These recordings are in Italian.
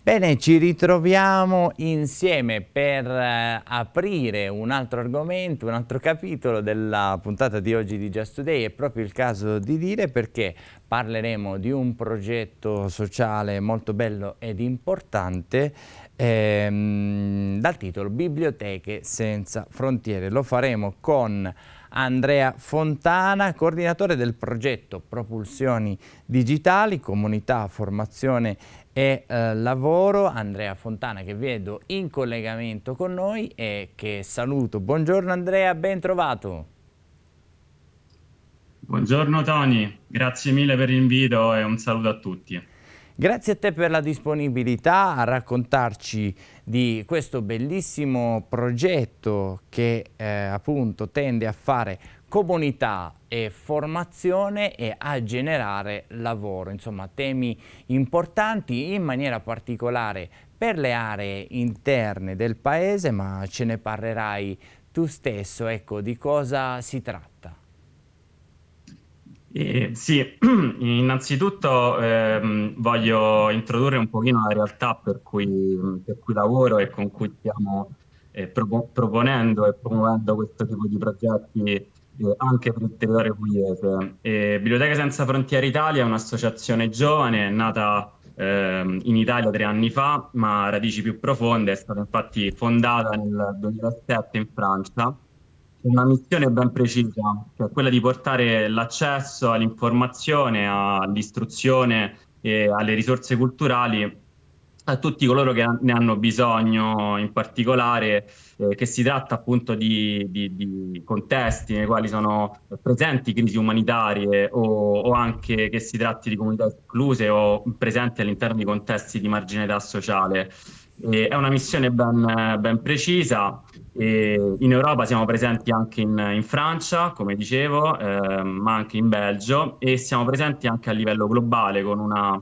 Bene, ci ritroviamo insieme per eh, aprire un altro argomento, un altro capitolo della puntata di oggi di Just Today. È proprio il caso di dire perché parleremo di un progetto sociale molto bello ed importante ehm, dal titolo Biblioteche senza frontiere. Lo faremo con Andrea Fontana, coordinatore del progetto Propulsioni Digitali, Comunità, Formazione e eh, Lavoro. Andrea Fontana che vedo in collegamento con noi e che saluto. Buongiorno Andrea, ben trovato. Buongiorno Tony, grazie mille per l'invito e un saluto a tutti. Grazie a te per la disponibilità a raccontarci di questo bellissimo progetto che eh, appunto tende a fare comunità e formazione e a generare lavoro, insomma temi importanti in maniera particolare per le aree interne del paese, ma ce ne parlerai tu stesso, ecco, di cosa si tratta. Eh, sì, innanzitutto ehm, voglio introdurre un pochino la realtà per cui, per cui lavoro e con cui stiamo eh, pro- proponendo e promuovendo questo tipo di progetti eh, anche per il territorio pugliese. Eh, Biblioteche Senza Frontiere Italia è un'associazione giovane nata ehm, in Italia tre anni fa, ma ha radici più profonde, è stata infatti fondata nel 2007 in Francia una missione ben precisa, cioè quella di portare l'accesso all'informazione, all'istruzione e alle risorse culturali a tutti coloro che ne hanno bisogno, in particolare eh, che si tratta appunto di, di, di, contesti nei quali sono presenti crisi umanitarie o, o, anche che si tratti di comunità escluse o presenti all'interno di contesti di marginalità sociale. E è una missione ben, ben precisa e in Europa siamo presenti anche in, in Francia, come dicevo, eh, ma anche in Belgio e siamo presenti anche a livello globale con una,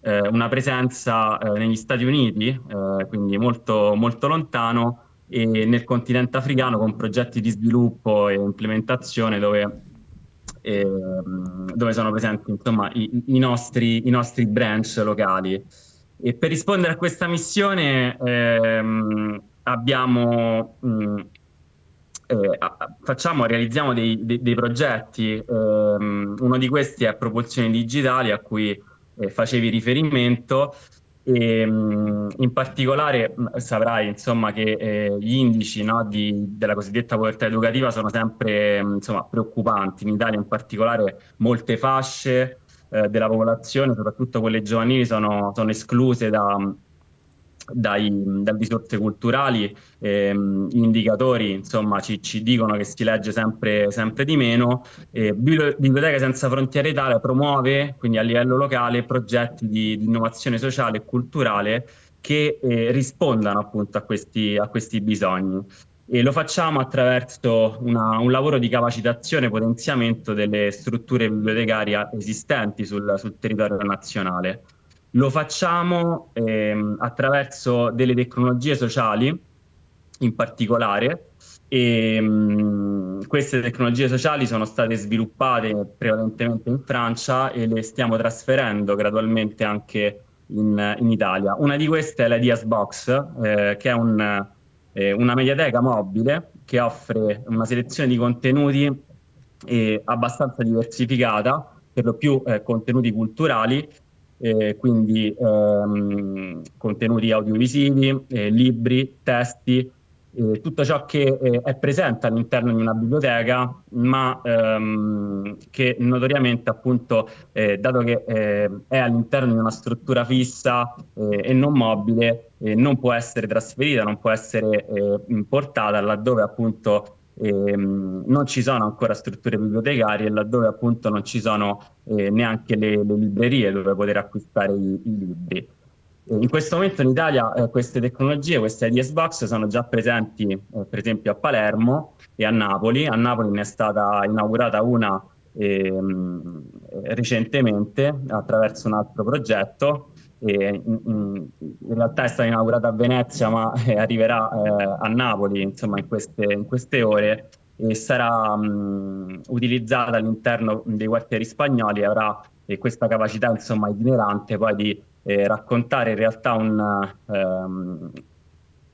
eh, una presenza eh, negli Stati Uniti, eh, quindi molto, molto lontano, e nel continente africano con progetti di sviluppo e implementazione dove, ehm, dove sono presenti insomma, i, i, nostri, i nostri branch locali. E per rispondere a questa missione... Ehm, abbiamo, mh, mm, eh, facciamo, realizziamo dei, dei, dei progetti, ehm, uno di questi è Proporzioni Digitali a cui eh, facevi riferimento, e, ehm, mh, in particolare mh, mm, saprai insomma, che eh, gli indici no, di, della cosiddetta povertà educativa sono sempre mm, insomma, preoccupanti, in Italia in particolare molte fasce eh, della popolazione, soprattutto quelle giovanili, sono, sono escluse da, dai, da risorse culturali, ehm, indicatori insomma ci, ci, dicono che si legge sempre, sempre di meno. Eh, Biblioteca Senza Frontiere Italia promuove quindi a livello locale progetti di, di innovazione sociale e culturale che eh, rispondano appunto a questi, a questi bisogni. E lo facciamo attraverso una, un lavoro di capacitazione e potenziamento delle strutture bibliotecarie esistenti sul, sul territorio nazionale. Lo facciamo ehm, attraverso delle tecnologie sociali, in particolare, e ehm, mh, queste tecnologie sociali sono state sviluppate prevalentemente in Francia e le stiamo trasferendo gradualmente anche in, in Italia. Una di queste è la Dias Box, eh, che è un, eh, una mediateca mobile che offre una selezione di contenuti eh, abbastanza diversificata, per lo più eh, contenuti culturali, eh, quindi ehm, contenuti audiovisivi, eh, libri, testi, eh, tutto ciò che eh, è presente all'interno di una biblioteca, ma ehm, che notoriamente appunto, eh, dato che eh, è all'interno di una struttura fissa e non mobile, non può essere trasferita, non può essere importata laddove appunto ehm, non ci sono ancora strutture bibliotecarie, e laddove appunto non ci sono eh, neanche le, le, librerie dove poter acquistare i, i libri. In questo momento in Italia eh, queste tecnologie, queste IDS Box, sono già presenti eh, per esempio a Palermo e a Napoli. A Napoli ne è stata inaugurata una eh, recentemente attraverso un altro progetto. In, in, realtà è stata inaugurata a Venezia, ma eh, arriverà eh, a Napoli insomma, in, queste, in queste ore e sarà mh, utilizzata all'interno dei quartieri spagnoli e avrà eh, questa capacità insomma itinerante poi di eh, raccontare in realtà un, um,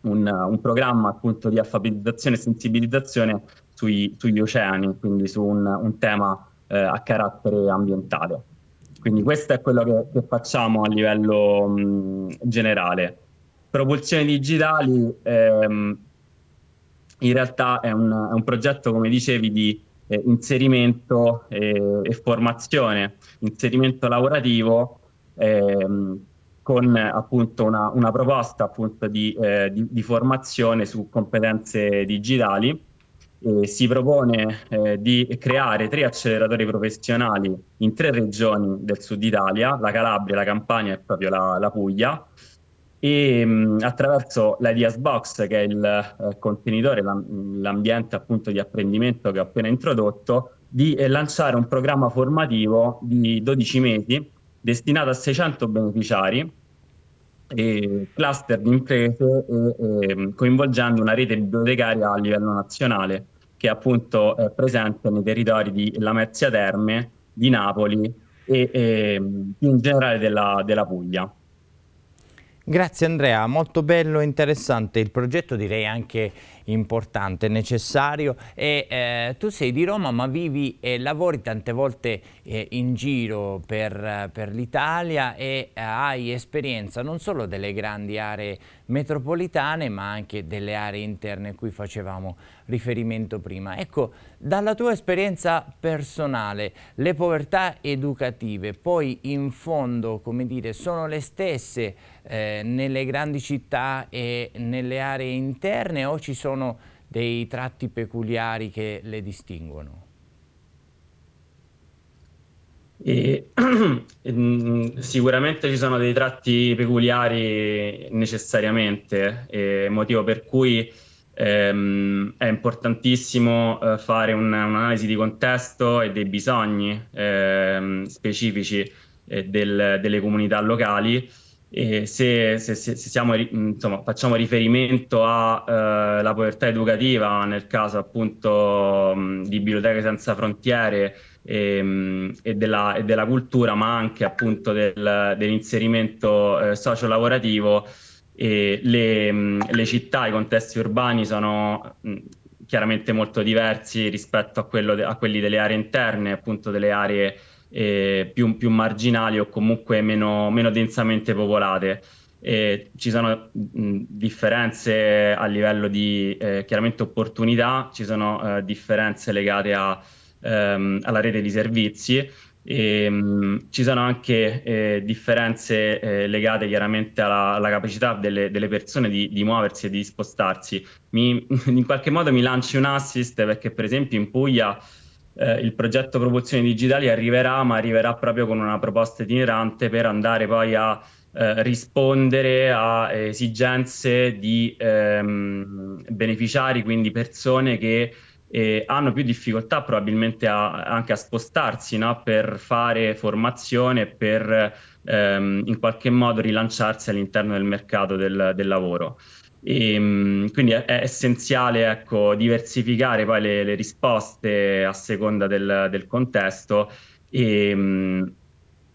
un, un, programma appunto di alfabetizzazione e sensibilizzazione sui, sugli oceani, quindi su un, un tema eh, a carattere ambientale. Quindi questo è quello che, che facciamo a livello mh, generale. Propulsioni digitali, ehm, in realtà è un, è un progetto, come dicevi, di eh, inserimento eh, e formazione, inserimento lavorativo ehm, con appunto una, una proposta appunto, di, eh, di, di, formazione su competenze digitali. E si propone eh, di creare tre acceleratori professionali in tre regioni del sud Italia, la Calabria, la Campania e proprio la, la Puglia, e mh, mm, attraverso l'Ideas Box, che è il eh, contenitore, la, l'ambiente appunto di apprendimento che ho appena introdotto, di eh, lanciare un programma formativo di 12 mesi destinato a 600 beneficiari, e cluster di imprese, e, e, mm, coinvolgendo una rete bibliotecaria a livello nazionale che è appunto è presente nei territori di Lamezia Terme, di Napoli e, e mm, in generale della, della Puglia. Grazie Andrea, molto bello e interessante il progetto, direi anche importante, necessario e eh, tu sei di Roma ma vivi e lavori tante volte eh, in giro per, per l'Italia e eh, hai esperienza non solo delle grandi aree metropolitane ma anche delle aree interne a cui facevamo riferimento prima. Ecco, dalla tua esperienza personale, le povertà educative poi in fondo, come dire, sono le stesse eh, nelle grandi città e nelle aree interne o ci sono sono dei tratti peculiari che le distinguono? E, mm, sicuramente ci sono dei tratti peculiari necessariamente, motivo per cui ehm, è importantissimo eh, fare un'analisi di contesto e dei bisogni ehm, specifici eh, del, delle comunità locali e se, se, se siamo, insomma, facciamo riferimento alla eh, povertà educativa, nel caso appunto di Biblioteche Senza Frontiere e, ehm, e, della, e, della, cultura, ma anche appunto del, dell'inserimento eh, socio-lavorativo, eh, le, le, città, i contesti urbani sono chiaramente molto diversi rispetto a, de- a quelli delle aree interne, appunto delle aree eh, più, più, marginali o comunque meno, meno densamente popolate. E ci sono mh, differenze a livello di eh, chiaramente opportunità, ci sono eh, differenze legate a, ehm, alla rete di servizi, e, mh, ci sono anche eh, differenze eh, legate chiaramente alla, alla capacità delle, delle persone di, di, muoversi e di spostarsi. Mi, in qualche modo mi lanci un assist perché per esempio in Puglia eh, il progetto Promozioni Digitali arriverà, ma arriverà proprio con una proposta itinerante per andare poi a eh, rispondere a esigenze di ehm, beneficiari, quindi persone che eh, hanno più difficoltà probabilmente a, anche a spostarsi no? per fare formazione, per ehm, in qualche modo rilanciarsi all'interno del mercato del, del lavoro. E, ehm, quindi è, essenziale ecco, diversificare poi le, le, risposte a seconda del, del contesto e, ehm,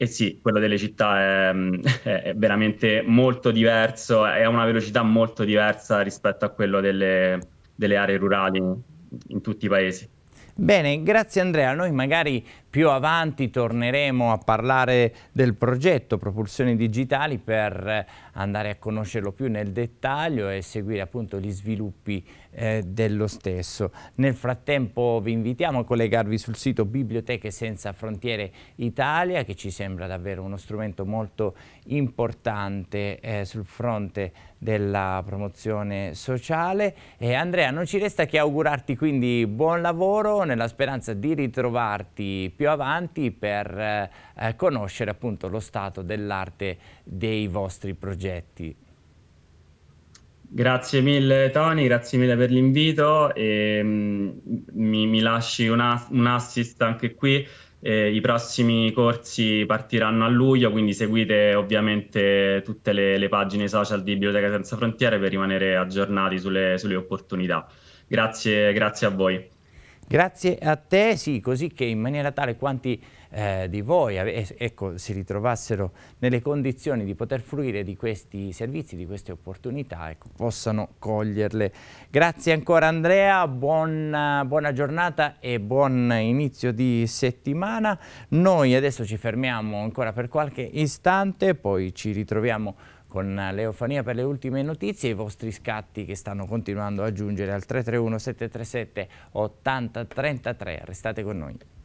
e, sì, quello delle città è, è, veramente molto diverso, è a una velocità molto diversa rispetto a quello delle, delle aree rurali in tutti i paesi. Bene, grazie Andrea. Noi magari più avanti torneremo a parlare del progetto Propulsioni Digitali per eh, andare a conoscerlo più nel dettaglio e seguire appunto gli sviluppi eh, dello stesso. Nel frattempo vi invitiamo a collegarvi sul sito Biblioteche Senza Frontiere Italia che ci sembra davvero uno strumento molto importante eh, sul fronte della promozione sociale. E Andrea, non ci resta che augurarti quindi buon lavoro nella speranza di ritrovarti più avanti per eh, conoscere appunto lo stato dell'arte dei vostri progetti. Grazie mille Tony, grazie mille per l'invito e mm, mi, mi, lasci un, un assist anche qui. Eh, I prossimi corsi partiranno a luglio, quindi seguite ovviamente tutte le, le pagine social di Biblioteca Senza Frontiere per rimanere aggiornati sulle, sulle opportunità. Grazie, grazie a voi. Grazie a te, sì, così che in maniera tale quanti eh, di voi ecco, si ritrovassero nelle condizioni di poter fruire di questi servizi, di queste opportunità, ecco, possano coglierle. Grazie ancora Andrea, buona, buona, giornata e buon inizio di settimana. Noi adesso ci fermiamo ancora per qualche istante, poi ci ritroviamo con Leofania per le ultime notizie e i vostri scatti che stanno continuando a giungere al 331 737 8033. Restate con noi.